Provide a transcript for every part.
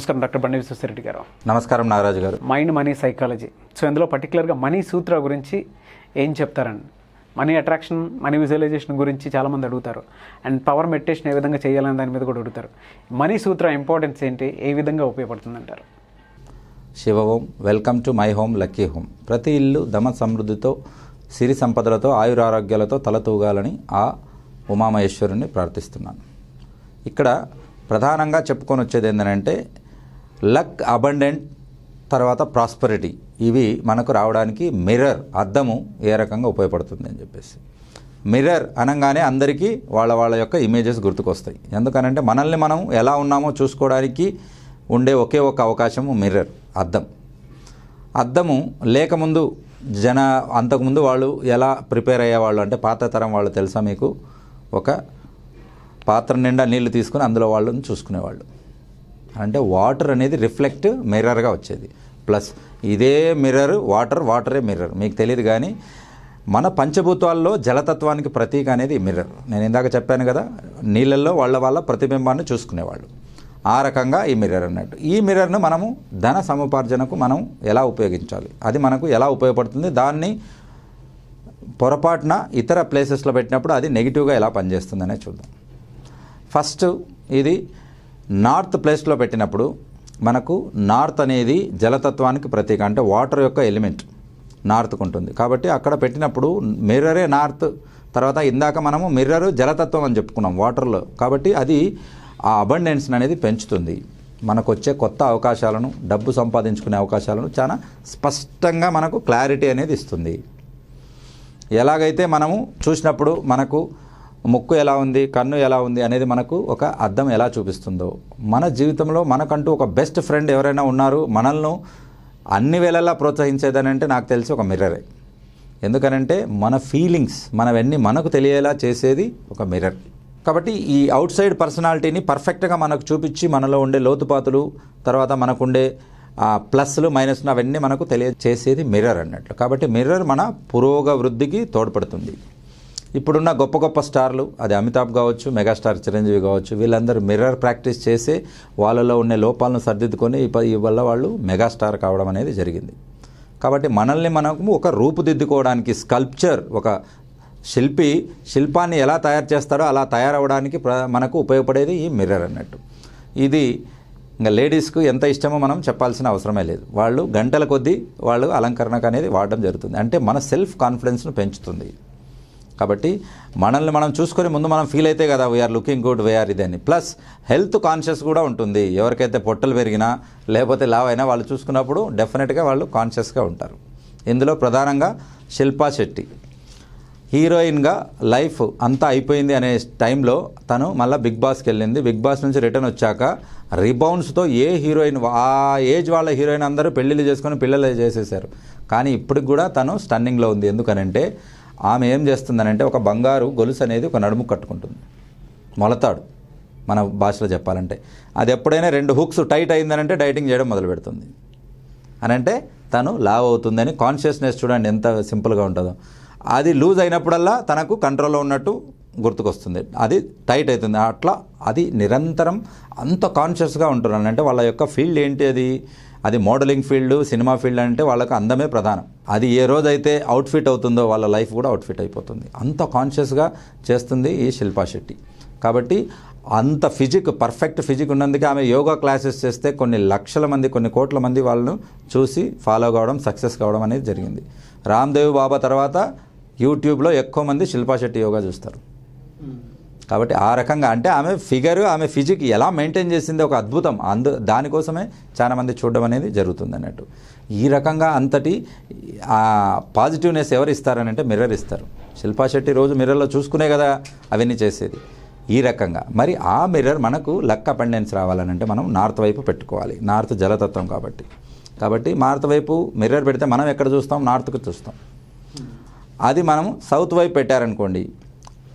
నమస్కారం డాక్టర్ బండి విశ్వశ్వరెడ్డి గారు నమస్కారం నాగరాజు గారు మైండ్ మనీ సైకాలజీ సో ఇందులో పర్టికులర్గా మనీ సూత్ర గురించి ఏం చెప్తారండి మనీ అట్రాక్షన్ మనీ విజువలైజేషన్ గురించి చాలామంది అడుగుతారు అండ్ పవర్ మెడిటేషన్ ఏ విధంగా చేయాలని దాని మీద కూడా అడుగుతారు మనీ సూత్ర ఇంపార్టెన్స్ ఏంటి ఏ విధంగా ఉపయోగపడుతుందంటారు home welcome to my home lucky home ప్రతి ఇల్లు దమ సమృద్ధితో సిరి సంపదలతో ఆయురారోగ్యాలతో తలతూగాలని ఆ ఉమామహేశ్వరుని ప్రార్థిస్తున్నాను ఇక్కడ ప్రధానంగా చెప్పుకొని వచ్చేది ఏంటంటే లక్ అబండెంట్ తర్వాత ప్రాస్పరిటీ ఇవి మనకు రావడానికి మిర్రర్ అద్దము ఏ రకంగా ఉపయోగపడుతుంది అని చెప్పేసి మిర్రర్ అనగానే అందరికీ వాళ్ళ వాళ్ళ యొక్క ఇమేజెస్ గుర్తుకొస్తాయి ఎందుకనంటే మనల్ని మనం ఎలా ఉన్నామో చూసుకోవడానికి ఉండే ఒకే ఒక అవకాశము మిర్రర్ అద్దం అద్దము లేకముందు జన అంతకుముందు వాళ్ళు ఎలా ప్రిపేర్ అయ్యేవాళ్ళు అంటే పాత తరం వాళ్ళు తెలుసా మీకు ఒక పాత్ర నిండా నీళ్లు తీసుకుని అందులో వాళ్ళని చూసుకునేవాళ్ళు అంటే వాటర్ అనేది రిఫ్లెక్ట్ మిర్రర్గా వచ్చేది ప్లస్ ఇదే మిర్రర్ వాటర్ వాటరే మిర్రర్ మీకు తెలియదు కానీ మన పంచభూతాల్లో జలతత్వానికి ప్రతీక అనేది మిర్రర్ నేను ఇందాక చెప్పాను కదా నీళ్ళల్లో వాళ్ళ వాళ్ళ ప్రతిబింబాన్ని చూసుకునేవాళ్ళు ఆ రకంగా ఈ మిర్రర్ అన్నట్టు ఈ మిర్రర్ను మనము ధన సముపార్జనకు మనం ఎలా ఉపయోగించాలి అది మనకు ఎలా ఉపయోగపడుతుంది దాన్ని పొరపాటున ఇతర ప్లేసెస్లో పెట్టినప్పుడు అది నెగిటివ్గా ఎలా పనిచేస్తుందనే చూద్దాం ఫస్ట్ ఇది నార్త్ ప్లేస్లో పెట్టినప్పుడు మనకు నార్త్ అనేది జలతత్వానికి ప్రతీక అంటే వాటర్ యొక్క ఎలిమెంట్ నార్త్కు ఉంటుంది కాబట్టి అక్కడ పెట్టినప్పుడు మిర్రరే నార్త్ తర్వాత ఇందాక మనము మిర్రరు జలతత్వం అని చెప్పుకున్నాం వాటర్లో కాబట్టి అది ఆ అబండెన్స్ అనేది పెంచుతుంది మనకు వచ్చే కొత్త అవకాశాలను డబ్బు సంపాదించుకునే అవకాశాలను చాలా స్పష్టంగా మనకు క్లారిటీ అనేది ఇస్తుంది ఎలాగైతే మనము చూసినప్పుడు మనకు ముక్కు ఎలా ఉంది కన్ను ఎలా ఉంది అనేది మనకు ఒక అర్థం ఎలా చూపిస్తుందో మన జీవితంలో మనకంటూ ఒక బెస్ట్ ఫ్రెండ్ ఎవరైనా ఉన్నారు మనల్ని అన్ని వేళలా ప్రోత్సహించేదనంటే నాకు తెలిసి ఒక మిర్రరే ఎందుకనంటే మన ఫీలింగ్స్ మనవన్నీ మనకు తెలియేలా చేసేది ఒక మిర్రర్ కాబట్టి ఈ అవుట్ సైడ్ పర్సనాలిటీని పర్ఫెక్ట్గా మనకు చూపించి మనలో ఉండే లోతుపాతులు తర్వాత మనకుండే ప్లస్లు మైనస్లు అవన్నీ మనకు చేసేది మిర్రర్ అన్నట్లు కాబట్టి మిర్రర్ మన పురోగ వృద్ధికి తోడ్పడుతుంది ఇప్పుడున్న గొప్ప గొప్ప స్టార్లు అది అమితాబ్ కావచ్చు మెగాస్టార్ చిరంజీవి కావచ్చు వీళ్ళందరూ మిర్రర్ ప్రాక్టీస్ చేసి వాళ్ళలో ఉండే లోపాలను సర్దిద్దుకొని వల్ల వాళ్ళు మెగాస్టార్ కావడం అనేది జరిగింది కాబట్టి మనల్ని మనము ఒక రూపుదిద్దుకోవడానికి స్కల్ప్చర్ ఒక శిల్పి శిల్పాన్ని ఎలా తయారు చేస్తాడో అలా తయారవడానికి ప్ర మనకు ఉపయోగపడేది ఈ మిర్రర్ అన్నట్టు ఇది ఇంకా లేడీస్కు ఎంత ఇష్టమో మనం చెప్పాల్సిన అవసరమే లేదు వాళ్ళు గంటల కొద్దీ వాళ్ళు అలంకరణకు అనేది వాడడం జరుగుతుంది అంటే మన సెల్ఫ్ కాన్ఫిడెన్స్ను పెంచుతుంది కాబట్టి మనల్ని మనం చూసుకొని ముందు మనం ఫీల్ అయితే కదా వీఆర్ లుకింగ్ గుడ్ వేఆర్ ఇదే అని ప్లస్ హెల్త్ కాన్షియస్ కూడా ఉంటుంది ఎవరికైతే పొట్టలు పెరిగినా లేకపోతే లావ్ అయినా వాళ్ళు చూసుకున్నప్పుడు డెఫినెట్గా వాళ్ళు కాన్షియస్గా ఉంటారు ఇందులో ప్రధానంగా శిల్పా శెట్టి హీరోయిన్గా లైఫ్ అంతా అయిపోయింది అనే టైంలో తను మళ్ళీ బిగ్ బాస్కి వెళ్ళింది బిగ్ బాస్ నుంచి రిటర్న్ వచ్చాక రిబౌన్స్తో ఏ హీరోయిన్ ఆ ఏజ్ వాళ్ళ హీరోయిన్ అందరూ పెళ్ళిళ్ళు చేసుకొని పిల్లలు చేసేసారు కానీ ఇప్పటికి కూడా తను స్టన్నింగ్లో ఉంది ఎందుకనంటే ఆమె ఏం చేస్తుందనంటే ఒక బంగారు గొలుసు అనేది ఒక నడుము కట్టుకుంటుంది మొలతాడు మన భాషలో చెప్పాలంటే అది ఎప్పుడైనా రెండు హుక్స్ టైట్ అయిందనంటే డైటింగ్ చేయడం మొదలు పెడుతుంది అనంటే తను లావ్ అవుతుందని కాన్షియస్నెస్ చూడండి ఎంత సింపుల్గా ఉంటుందో అది లూజ్ అయినప్పుడల్లా తనకు కంట్రోల్లో ఉన్నట్టు గుర్తుకొస్తుంది అది టైట్ అవుతుంది అట్లా అది నిరంతరం అంత కాన్షియస్గా ఉంటున్నాను అంటే వాళ్ళ యొక్క ఫీల్డ్ ఏంటి అది అది మోడలింగ్ ఫీల్డ్ సినిమా ఫీల్డ్ అంటే వాళ్ళకు అందమే ప్రధానం అది ఏ రోజైతే అవుట్ఫిట్ అవుతుందో వాళ్ళ లైఫ్ కూడా అవుట్ఫిట్ అయిపోతుంది అంత కాన్షియస్గా చేస్తుంది ఈ శిల్పా శెట్టి కాబట్టి అంత ఫిజిక్ పర్ఫెక్ట్ ఫిజిక్ ఉన్నందుకే ఆమె యోగా క్లాసెస్ చేస్తే కొన్ని లక్షల మంది కొన్ని కోట్ల మంది వాళ్ళను చూసి ఫాలో కావడం సక్సెస్ కావడం అనేది జరిగింది రామ్దేవ్ బాబా తర్వాత యూట్యూబ్లో ఎక్కువ మంది శిల్పా శెట్టి యోగా చూస్తారు కాబట్టి ఆ రకంగా అంటే ఆమె ఫిగర్ ఆమె ఫిజిక్ ఎలా మెయింటైన్ చేసింది ఒక అద్భుతం అందు దానికోసమే చాలామంది చూడడం అనేది జరుగుతుంది అన్నట్టు ఈ రకంగా అంతటి పాజిటివ్నెస్ ఎవరు ఇస్తారనంటే మిర్రర్ ఇస్తారు శిల్పా శెట్టి రోజు మిర్రర్లో చూసుకునే కదా అవన్నీ చేసేది ఈ రకంగా మరి ఆ మిర్రర్ మనకు లక్ అపెండెన్స్ రావాలనంటే మనం నార్త్ వైపు పెట్టుకోవాలి నార్త్ జలతత్వం కాబట్టి కాబట్టి నార్త్ వైపు మిర్రర్ పెడితే మనం ఎక్కడ చూస్తాం నార్త్కు చూస్తాం అది మనం సౌత్ వైపు పెట్టారనుకోండి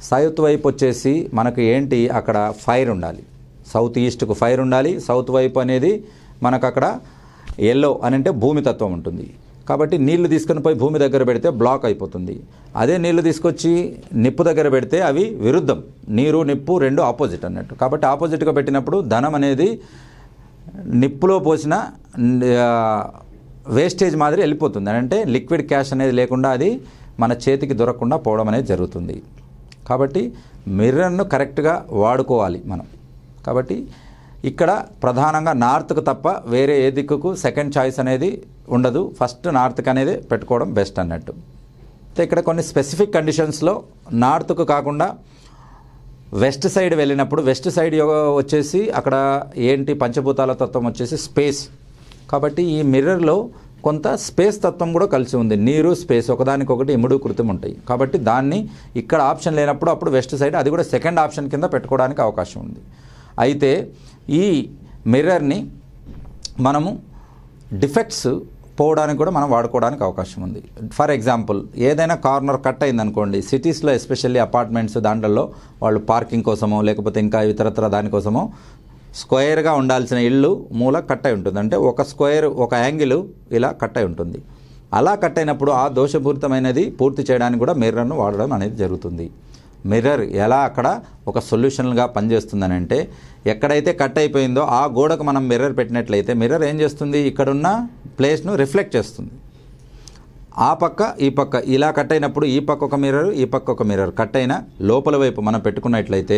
సౌత్ వైపు వచ్చేసి మనకు ఏంటి అక్కడ ఫైర్ ఉండాలి సౌత్ ఈస్ట్కు ఫైర్ ఉండాలి సౌత్ వైపు అనేది మనకు అక్కడ ఎల్లో అని అంటే భూమితత్వం ఉంటుంది కాబట్టి నీళ్లు తీసుకుని పోయి భూమి దగ్గర పెడితే బ్లాక్ అయిపోతుంది అదే నీళ్లు తీసుకొచ్చి నిప్పు దగ్గర పెడితే అవి విరుద్ధం నీరు నిప్పు రెండు ఆపోజిట్ అన్నట్టు కాబట్టి ఆపోజిట్గా పెట్టినప్పుడు ధనం అనేది నిప్పులో పోసిన వేస్టేజ్ మాదిరి వెళ్ళిపోతుంది అంటే లిక్విడ్ క్యాష్ అనేది లేకుండా అది మన చేతికి దొరకకుండా పోవడం అనేది జరుగుతుంది కాబట్టి మిర్రర్ను కరెక్ట్గా వాడుకోవాలి మనం కాబట్టి ఇక్కడ ప్రధానంగా నార్త్కు తప్ప వేరే ఏ దిక్కుకు సెకండ్ చాయిస్ అనేది ఉండదు ఫస్ట్ నార్త్కి అనేది పెట్టుకోవడం బెస్ట్ అన్నట్టు ఇక్కడ కొన్ని స్పెసిఫిక్ కండిషన్స్లో నార్త్కు కాకుండా వెస్ట్ సైడ్ వెళ్ళినప్పుడు వెస్ట్ సైడ్ వచ్చేసి అక్కడ ఏంటి పంచభూతాల తత్వం వచ్చేసి స్పేస్ కాబట్టి ఈ మిర్రర్లో కొంత స్పేస్ తత్వం కూడా కలిసి ఉంది నీరు స్పేస్ ఒకదానికొకటి ఇముడు కృతం ఉంటాయి కాబట్టి దాన్ని ఇక్కడ ఆప్షన్ లేనప్పుడు అప్పుడు వెస్ట్ సైడ్ అది కూడా సెకండ్ ఆప్షన్ కింద పెట్టుకోవడానికి అవకాశం ఉంది అయితే ఈ మిర్రర్ని మనము డిఫెక్ట్స్ పోవడానికి కూడా మనం వాడుకోవడానికి అవకాశం ఉంది ఫర్ ఎగ్జాంపుల్ ఏదైనా కార్నర్ కట్ అయింది అనుకోండి సిటీస్లో ఎస్పెషల్లీ అపార్ట్మెంట్స్ దాంట్లో వాళ్ళు పార్కింగ్ కోసమో లేకపోతే ఇంకా ఇతరత్ర దానికోసమో స్క్వేర్గా ఉండాల్సిన ఇల్లు మూల కట్ అయి ఉంటుంది అంటే ఒక స్క్వేర్ ఒక యాంగిల్ ఇలా కట్ అయి ఉంటుంది అలా కట్ అయినప్పుడు ఆ దోషపూరితమైనది పూర్తి చేయడానికి కూడా మిర్రర్ను వాడడం అనేది జరుగుతుంది మిర్రర్ ఎలా అక్కడ ఒక సొల్యూషన్గా పనిచేస్తుందని అంటే ఎక్కడైతే కట్ అయిపోయిందో ఆ గోడకు మనం మిర్రర్ పెట్టినట్లయితే మిర్రర్ ఏం చేస్తుంది ఇక్కడున్న ప్లేస్ను రిఫ్లెక్ట్ చేస్తుంది ఆ పక్క ఈ పక్క ఇలా కట్ అయినప్పుడు ఈ పక్క ఒక మిర్రర్ ఈ పక్క ఒక మిర్రర్ కట్ అయిన లోపల వైపు మనం పెట్టుకున్నట్లయితే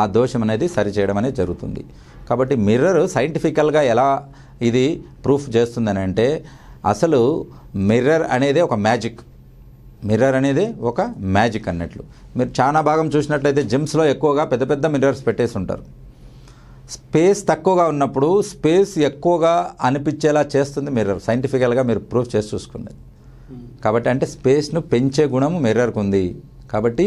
ఆ దోషం అనేది సరిచేయడం అనేది జరుగుతుంది కాబట్టి మిర్రర్ సైంటిఫికల్గా ఎలా ఇది ప్రూఫ్ చేస్తుందని అంటే అసలు మిర్రర్ అనేది ఒక మ్యాజిక్ మిర్రర్ అనేది ఒక మ్యాజిక్ అన్నట్లు మీరు చాలా భాగం చూసినట్లయితే జిమ్స్లో ఎక్కువగా పెద్ద పెద్ద మిర్రర్స్ పెట్టేసి ఉంటారు స్పేస్ తక్కువగా ఉన్నప్పుడు స్పేస్ ఎక్కువగా అనిపించేలా చేస్తుంది మిర్రర్ సైంటిఫికల్గా మీరు ప్రూఫ్ చేసి చూసుకున్నది కాబట్టి అంటే స్పేస్ను పెంచే గుణం మిర్రర్కు ఉంది కాబట్టి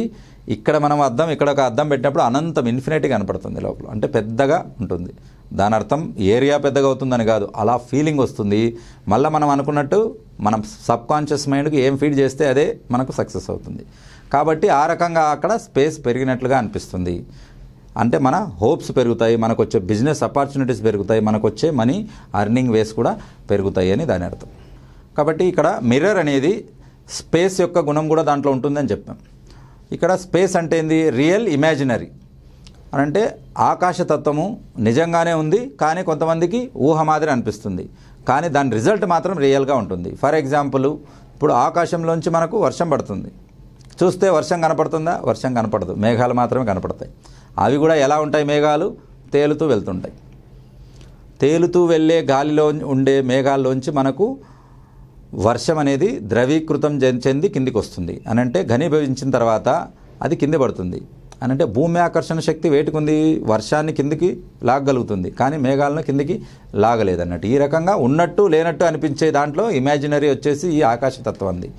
ఇక్కడ మనం అద్దం ఇక్కడ ఒక అద్దం పెట్టినప్పుడు అనంతం ఇన్ఫినిటీ కనపడుతుంది లోపల అంటే పెద్దగా ఉంటుంది దాని అర్థం ఏరియా పెద్దగా అవుతుందని కాదు అలా ఫీలింగ్ వస్తుంది మళ్ళీ మనం అనుకున్నట్టు మనం సబ్ కాన్షియస్ మైండ్కి ఏం ఫీడ్ చేస్తే అదే మనకు సక్సెస్ అవుతుంది కాబట్టి ఆ రకంగా అక్కడ స్పేస్ పెరిగినట్లుగా అనిపిస్తుంది అంటే మన హోప్స్ పెరుగుతాయి మనకు వచ్చే బిజినెస్ ఆపర్చునిటీస్ పెరుగుతాయి మనకు వచ్చే మనీ అర్నింగ్ వేస్ కూడా పెరుగుతాయి అని దాని అర్థం కాబట్టి ఇక్కడ మిర్రర్ అనేది స్పేస్ యొక్క గుణం కూడా దాంట్లో ఉంటుందని చెప్పాం ఇక్కడ స్పేస్ అంటే ఏంది రియల్ ఇమాజినరీ అని అంటే ఆకాశతత్వము నిజంగానే ఉంది కానీ కొంతమందికి ఊహ మాదిరి అనిపిస్తుంది కానీ దాని రిజల్ట్ మాత్రం రియల్గా ఉంటుంది ఫర్ ఎగ్జాంపుల్ ఇప్పుడు ఆకాశంలోంచి మనకు వర్షం పడుతుంది చూస్తే వర్షం కనపడుతుందా వర్షం కనపడదు మేఘాలు మాత్రమే కనపడతాయి అవి కూడా ఎలా ఉంటాయి మేఘాలు తేలుతూ వెళ్తుంటాయి తేలుతూ వెళ్ళే గాలిలో ఉండే మేఘాల్లోంచి మనకు వర్షం అనేది ద్రవీకృతం చెంది కిందికి వస్తుంది అనంటే ఘనీభవించిన తర్వాత అది కింద పడుతుంది అనంటే భూమి ఆకర్షణ శక్తి వేటుకుంది వర్షాన్ని కిందికి లాగగలుగుతుంది కానీ మేఘాలను కిందికి లాగలేదన్నట్టు ఈ రకంగా ఉన్నట్టు లేనట్టు అనిపించే దాంట్లో ఇమాజినరీ వచ్చేసి ఈ ఆకాశతత్వం ఉంది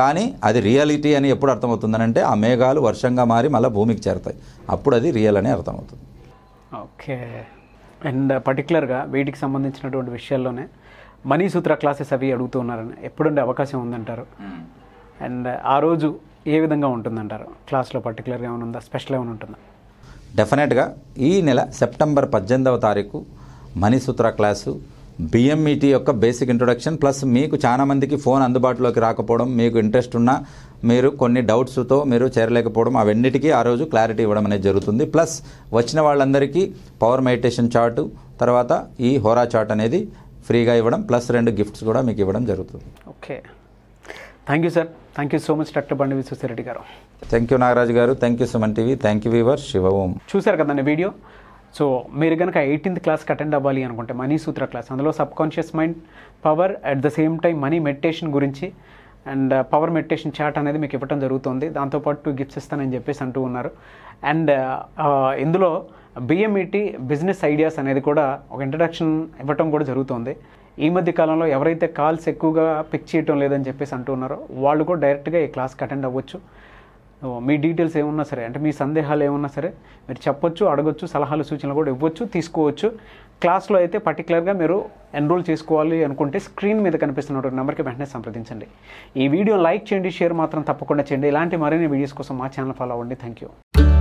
కానీ అది రియాలిటీ అని ఎప్పుడు అంటే ఆ మేఘాలు వర్షంగా మారి మళ్ళీ భూమికి చేరుతాయి అప్పుడు అది రియల్ అని అర్థమవుతుంది ఓకే అండ్ పర్టికులర్గా వీటికి సంబంధించినటువంటి విషయాల్లోనే మనీ సూత్ర క్లాసెస్ అవి అడుగుతూ ఉన్నారని ఎప్పుడుండే అవకాశం ఉందంటారు hmm. అండ్ ఆ రోజు ఏ విధంగా ఉంటుందంటారు క్లాస్లో పర్టికులర్గా ఏమైనా ఉందా స్పెషల్ ఏమైనా ఉంటుందా డెఫినెట్గా ఈ నెల సెప్టెంబర్ పద్దెనిమిదవ తారీఖు మణిసూత్ర క్లాసు బిఎంఈటీ e యొక్క బేసిక్ ఇంట్రొడక్షన్ ప్లస్ మీకు చాలామందికి ఫోన్ అందుబాటులోకి రాకపోవడం మీకు ఇంట్రెస్ట్ ఉన్నా మీరు కొన్ని డౌట్స్తో మీరు చేరలేకపోవడం అవన్నిటికీ ఆ రోజు క్లారిటీ ఇవ్వడం అనేది జరుగుతుంది ప్లస్ వచ్చిన వాళ్ళందరికీ పవర్ మెడిటేషన్ చార్టు తర్వాత ఈ హోరా చార్ట్ అనేది ఫ్రీగా ఇవ్వడం ప్లస్ రెండు గిఫ్ట్స్ కూడా మీకు ఇవ్వడం జరుగుతుంది okay thank you sir thank you so much doctor Bandi Vishwasreddy garu thank you Nagaraju garu thank you Suman TV thank you వీవర్ శివ ఓం చూశారు కదండి వీడియో సో మీరు కనుక ఎయిటీన్త్ క్లాస్కి అటెండ్ అవ్వాలి అనుకుంటే మనీ సూత్ర క్లాస్ అందులో subconscious mind power at the same time money meditation గురించి అండ్ పవర్ మెడిటేషన్ చాట్ అనేది మీకు ఇవ్వడం జరుగుతుంది దాంతోపాటు గిఫ్ట్స్ ఇస్తానని చెప్పేసి అంటూ ఉన్నారు అండ్ uh, uh, ఇందులో బిఎంఈటీ బిజినెస్ ఐడియాస్ అనేది కూడా ఒక ఇంట్రడక్షన్ ఇవ్వటం కూడా జరుగుతుంది ఈ మధ్య కాలంలో ఎవరైతే కాల్స్ ఎక్కువగా పిక్ చేయటం లేదని చెప్పేసి అంటున్నారో వాళ్ళు కూడా డైరెక్ట్గా ఈ క్లాస్కి అటెండ్ అవ్వచ్చు మీ డీటెయిల్స్ ఏమున్నా సరే అంటే మీ సందేహాలు ఏమున్నా సరే మీరు చెప్పొచ్చు అడగొచ్చు సలహాలు సూచనలు కూడా ఇవ్వచ్చు తీసుకోవచ్చు క్లాస్లో అయితే పర్టికులర్గా మీరు ఎన్రోల్ చేసుకోవాలి అనుకుంటే స్క్రీన్ మీద కనిపిస్తున్న నెంబర్కి వెంటనే సంప్రదించండి ఈ వీడియో లైక్ చేయండి షేర్ మాత్రం తప్పకుండా చేయండి ఇలాంటి మరిన్ని వీడియోస్ కోసం మా ఛానల్ ఫాలో అవ్వండి థ్యాంక్ యూ